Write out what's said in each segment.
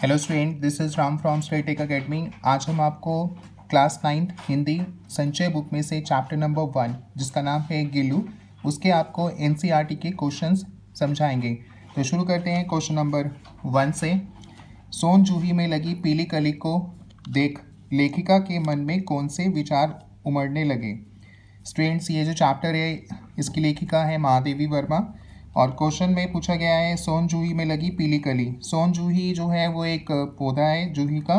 hello student this is Ram from state academy आज हम आपको क्लास नाइन्थ हिंदी संचय बुक में से चैप्टर नंबर वन जिसका नाम है गिल्लू उसके आपको एन e के क्वेश्चंस समझाएंगे तो शुरू करते हैं क्वेश्चन नंबर वन से सोन जूही में लगी पीली कली को देख लेखिका के मन में कौन से विचार उमड़ने लगे स्टूडेंट्स ये जो चैप्टर है इसकी लेखिका है महादेवी वर्मा और क्वेश्चन में पूछा गया है सोन जूही में लगी पीली कली सोन जूही जो है वो एक पौधा है जूही का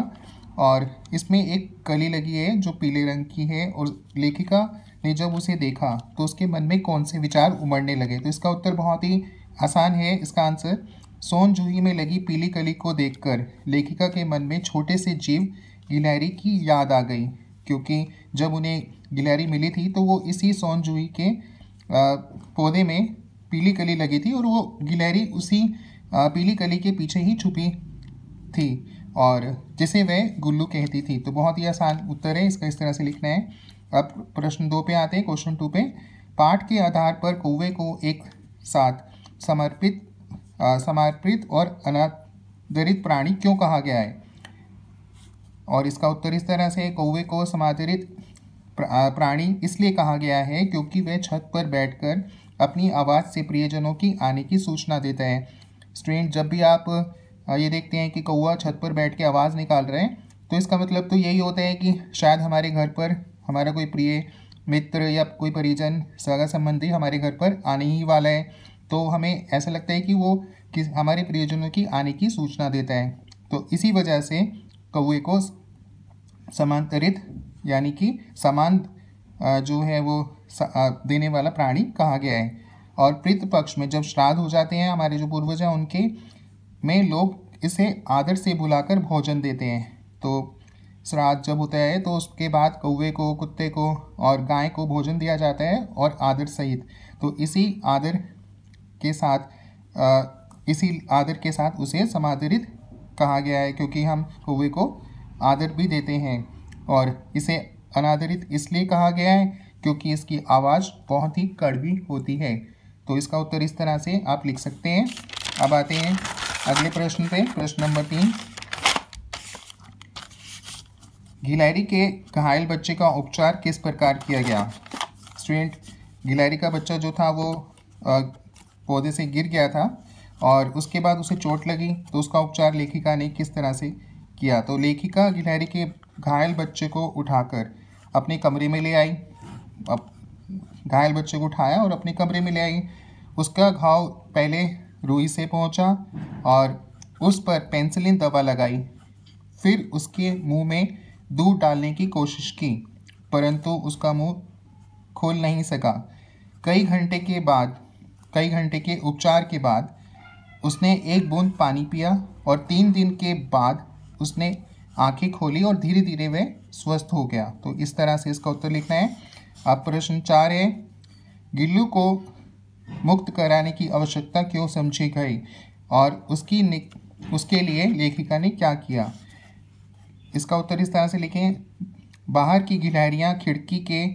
और इसमें एक कली लगी है जो पीले रंग की है और लेखिका ने जब उसे देखा तो उसके मन में कौन से विचार उमड़ने लगे तो इसका उत्तर बहुत ही आसान है इसका आंसर सोन जूही में लगी पीली कली को देखकर लेखिका के मन में छोटे से जीव गिलहरी की याद आ गई क्योंकि जब उन्हें गिलहरी मिली थी तो वो इसी सोन जूही के पौधे में पीली कली लगी थी और वो गिलहरी उसी पीली कली के पीछे ही छुपी थी और जिसे वह गुल्लू कहती थी तो बहुत ही आसान उत्तर है इसका इस तरह से लिखना है अब प्रश्न दो पे आते हैं क्वेश्चन टू पे पाठ के आधार पर कौवे को एक साथ समर्पित समर्पित और अनादरित प्राणी क्यों कहा गया है और इसका उत्तर इस तरह से कौवे को समादरित प्राणी इसलिए कहा गया है क्योंकि वह छत पर बैठकर अपनी आवाज़ से प्रियजनों की आने की सूचना देता है स्टूडेंट जब भी आप ये देखते हैं कि कौआ छत पर बैठ के आवाज़ निकाल रहे हैं तो इसका मतलब तो यही होता है कि शायद हमारे घर पर हमारा कोई प्रिय मित्र या कोई परिजन सगा संबंधी हमारे घर पर आने ही वाला है तो हमें ऐसा लगता है कि वो किस हमारे प्रियजनों की आने की सूचना देता है तो इसी वजह से कौए को समांतरित यानी कि समान जो है वो देने वाला प्राणी कहा गया है और पितृ पक्ष में जब श्राद्ध हो जाते हैं हमारे जो पूर्वज हैं उनके में लोग इसे आदर से बुलाकर भोजन देते हैं तो श्राद्ध जब होता है तो उसके बाद कौवे को कुत्ते को और गाय को भोजन दिया जाता है और आदर सहित तो इसी आदर के साथ इसी आदर के साथ उसे समादरित कहा गया है क्योंकि हम कौवे को आदर भी देते हैं और इसे अनादरित इसलिए कहा गया है क्योंकि इसकी आवाज़ बहुत ही कड़वी होती है तो इसका उत्तर इस तरह से आप लिख सकते हैं अब आते हैं अगले प्रश्न पे प्रश्न नंबर तीन गिलैरी के घायल बच्चे का उपचार किस प्रकार किया गया स्टूडेंट गिलहरी का बच्चा जो था वो पौधे से गिर गया था और उसके बाद उसे चोट लगी तो उसका उपचार लेखिका ने किस तरह से किया तो लेखिका गिलहरी के घायल बच्चे को उठाकर अपने कमरे में ले आई अब घायल बच्चे को उठाया और अपने कमरे में ले आई उसका घाव पहले रूई से पहुंचा और उस पर पेंसिलिन दवा लगाई फिर उसके मुंह में दूध डालने की कोशिश की परंतु उसका मुंह खोल नहीं सका कई घंटे के बाद कई घंटे के उपचार के बाद उसने एक बूंद पानी पिया और तीन दिन के बाद उसने आंखें खोली और धीरे धीरे वह स्वस्थ हो गया तो इस तरह से इसका उत्तर लिखना है अब प्रश्न चार है गिल्लू को मुक्त कराने की आवश्यकता क्यों समझी गई और उसकी उसके लिए लेखिका ने क्या किया इसका उत्तर इस तरह से लिखें बाहर की गिलहरियाँ खिड़की के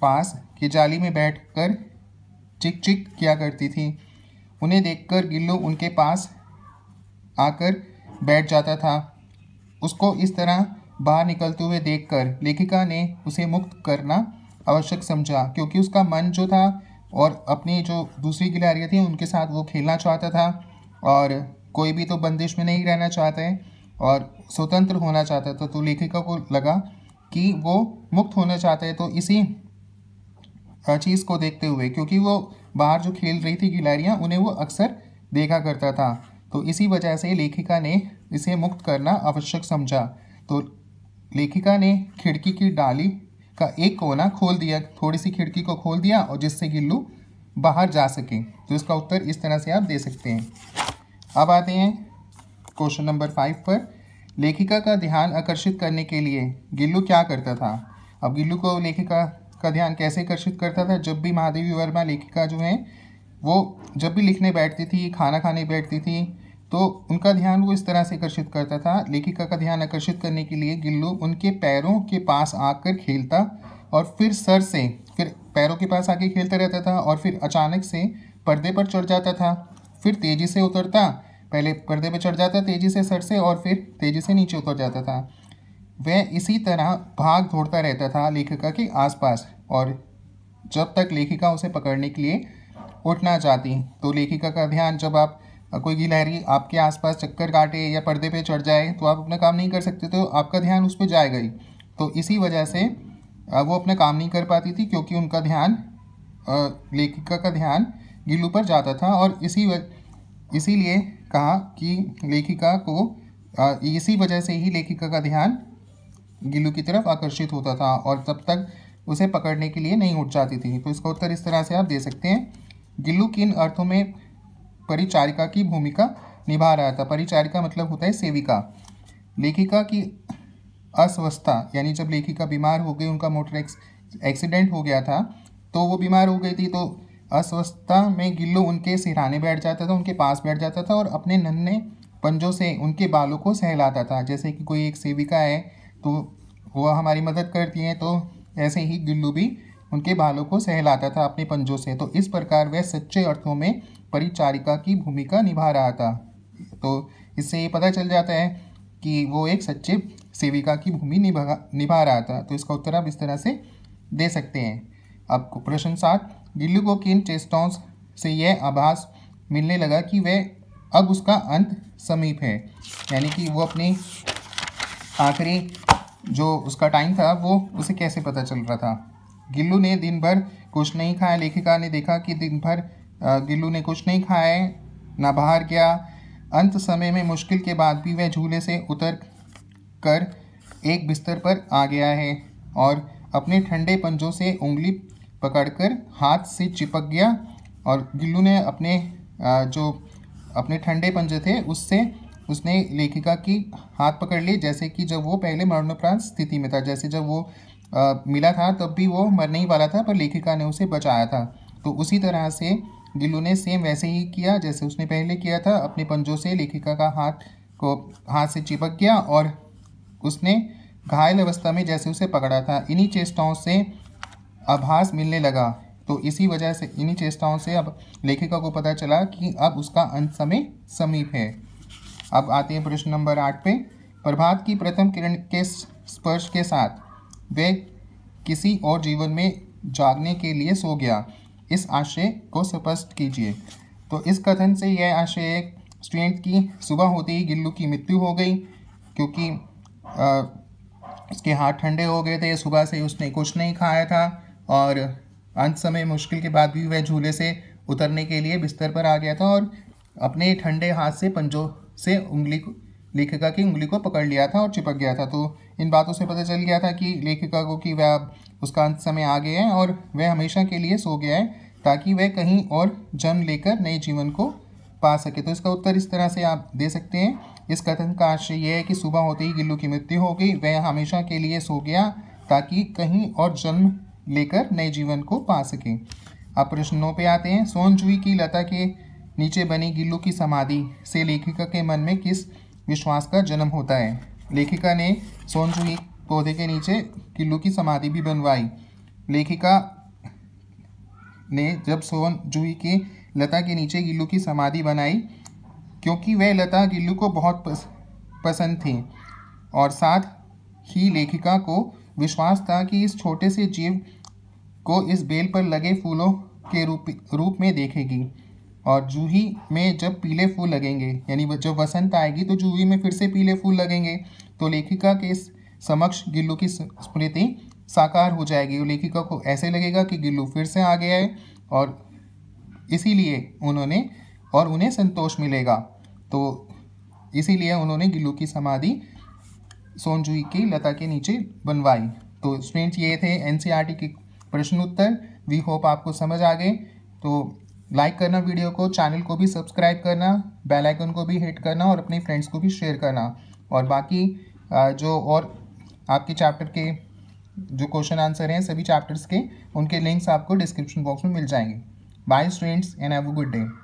पास की जाली में बैठकर चिक चिक किया करती थी उन्हें देखकर गिल्लू उनके पास आकर बैठ जाता था उसको इस तरह बाहर निकलते हुए देखकर लेखिका ने उसे मुक्त करना आवश्यक समझा क्योंकि उसका मन जो था और अपनी जो दूसरी गिलहरियाँ थी उनके साथ वो खेलना चाहता था और कोई भी तो बंदिश में नहीं रहना चाहता है और स्वतंत्र होना चाहता था तो लेखिका को लगा कि वो मुक्त होना चाहता है तो इसी चीज़ को देखते हुए क्योंकि वो बाहर जो खेल रही थी गिलहरियाँ उन्हें वो अक्सर देखा करता था तो इसी वजह से लेखिका ने इसे मुक्त करना आवश्यक समझा तो लेखिका ने खिड़की की डाली का एक कोना खोल दिया थोड़ी सी खिड़की को खोल दिया और जिससे गिल्लू बाहर जा सके तो इसका उत्तर इस तरह से आप दे सकते हैं अब आते हैं क्वेश्चन नंबर फाइव पर लेखिका का ध्यान आकर्षित करने के लिए गिल्लू क्या करता था अब गिल्लू को लेखिका का ध्यान कैसे आकर्षित करता था जब भी महादेवी वर्मा लेखिका जो है वो जब भी लिखने बैठती थी खाना खाने बैठती थी तो उनका ध्यान वो इस तरह से आकर्षित करता था लेखिका का ध्यान आकर्षित करने के लिए गिल्लू उनके पैरों के पास आकर खेलता और फिर सर से फिर पैरों के पास आके खेलता रहता था और फिर अचानक से पर्दे पर चढ़ जाता था फिर तेज़ी से उतरता पहले पर्दे पर चढ़ जाता तेज़ी से सर से और फिर तेज़ी से नीचे उतर जाता था वह इसी तरह भाग दौड़ता रहता था लेखिका के आसपास और जब तक लेखिका उसे पकड़ने के लिए उठना चाहती तो लेखिका का ध्यान जब आप कोई गिलहरी आपके आसपास चक्कर काटे या पर्दे पे चढ़ जाए तो आप अपना काम नहीं कर सकते तो आपका ध्यान उस पर जाएगा ही तो इसी वजह से वो अपना काम नहीं कर पाती थी क्योंकि उनका ध्यान लेखिका का ध्यान गिल्लू पर जाता था और इसी व इसीलिए कहा कि लेखिका को इसी वजह से ही लेखिका का ध्यान गिल्लू की तरफ आकर्षित होता था और तब तक उसे पकड़ने के लिए नहीं उठ जाती थी तो इसका उत्तर इस तरह से आप दे सकते हैं गिल्लू किन अर्थों में परिचारिका की भूमिका निभा रहा था परिचारिका मतलब होता है सेविका लेखिका की अस्वस्थता यानी जब लेखिका बीमार हो गई उनका मोटर एक्सीडेंट हो गया था तो वो बीमार हो गई थी तो अस्वस्थता में गिल्लो उनके सिराने बैठ जाता था उनके पास बैठ जाता था और अपने नन्हे पंजों से उनके बालों को सहलाता था जैसे कि कोई एक सेविका है तो वह हमारी मदद करती है तो ऐसे ही गिल्लू भी उनके बालों को सहलाता था अपने पंजों से तो इस प्रकार वह सच्चे अर्थों में परिचारिका की भूमिका निभा रहा था तो इससे ये पता चल जाता है कि वो एक सच्चे सेविका की भूमि निभा निभा रहा था तो इसका उत्तर आप इस तरह से दे सकते हैं आपको प्रश्न सात गिल्लू को किन चेस्टोंस से यह आभास मिलने लगा कि वह अब उसका अंत समीप है यानी कि वो अपनी आखिरी जो उसका टाइम था वो उसे कैसे पता चल रहा था गिल्लू ने दिन भर कुछ नहीं खाया लेखिका ने देखा कि दिन भर गिल्लू ने कुछ नहीं खाए ना बाहर गया अंत समय में मुश्किल के बाद भी वह झूले से उतर कर एक बिस्तर पर आ गया है और अपने ठंडे पंजों से उंगली पकड़कर हाथ से चिपक गया और गिल्लू ने अपने जो अपने ठंडे पंजे थे उससे उसने लेखिका की हाथ पकड़ ली जैसे कि जब वो पहले मरणोपरांत स्थिति में था जैसे जब वो आ, मिला था तब भी वो मरने ही वाला था पर लेखिका ने उसे बचाया था तो उसी तरह से गिल्लू ने सेम वैसे ही किया जैसे उसने पहले किया था अपने पंजों से लेखिका का हाथ को हाथ से चिपक गया और उसने घायल अवस्था में जैसे उसे पकड़ा था इन्हीं चेष्टाओं से आभास मिलने लगा तो इसी वजह से इन्हीं चेष्टाओं से अब लेखिका को पता चला कि अब उसका अंत समय समीप है अब आते हैं प्रश्न नंबर आठ पे प्रभात की प्रथम किरण के स्पर्श के साथ वे किसी और जीवन में जागने के लिए सो गया इस आशय को स्पष्ट कीजिए तो इस कथन से यह आशय एक स्टूडेंट की सुबह होते ही गिल्लू की मृत्यु हो गई क्योंकि आ, उसके हाथ ठंडे हो गए थे सुबह से उसने कुछ नहीं खाया था और अंत समय मुश्किल के बाद भी वह झूले से उतरने के लिए बिस्तर पर आ गया था और अपने ठंडे हाथ से पंजों से उंगली लेखिका की उंगली को पकड़ लिया था और चिपक गया था तो इन बातों से पता चल गया था कि लेखिका को कि वह उसका अंत समय आ गया है और वह हमेशा के लिए सो गया है ताकि वह कहीं और जन्म लेकर नए जीवन को पा सके तो इसका उत्तर इस तरह से आप दे सकते हैं इस कथन का आशय यह है कि सुबह होते ही गिल्लू की मृत्यु हो गई वह हमेशा के लिए सो गया ताकि कहीं और जन्म लेकर नए जीवन को पा सके अब प्रश्नों पे आते हैं सोनजुई की लता के नीचे बनी गिल्लू की समाधि से लेखिका के मन में किस विश्वास का जन्म होता है लेखिका ने सोनजुई पौधे के नीचे गिल्लू की समाधि भी बनवाई लेखिका ने जब सोन जूही की लता के नीचे गिल्लू की समाधि बनाई क्योंकि वह लता गिल्लू को बहुत पस, पसंद थी और साथ ही लेखिका को विश्वास था कि इस छोटे से जीव को इस बेल पर लगे फूलों के रूप रूप में देखेगी और जूही में जब पीले फूल लगेंगे यानी जब वसंत आएगी तो जूही में फिर से पीले फूल लगेंगे तो लेखिका के समक्ष गिल्लू की स्मृति साकार हो जाएगी लेखिका को ऐसे लगेगा कि गिल्लू फिर से आ गया है और इसीलिए उन्होंने और उन्हें संतोष मिलेगा तो इसीलिए उन्होंने गिल्लू की समाधि सोनजुई की लता के नीचे बनवाई तो स्टूडेंट्स ये थे एन e के प्रश्न उत्तर वी होप आपको समझ आ गए तो लाइक करना वीडियो को चैनल को भी सब्सक्राइब करना बेल आइकन को भी हिट करना और अपने फ्रेंड्स को भी शेयर करना और बाकी जो और आपके चैप्टर के जो क्वेश्चन आंसर हैं सभी चैप्टर्स के उनके लिंक्स आपको डिस्क्रिप्शन बॉक्स में मिल जाएंगे bye students and have a good day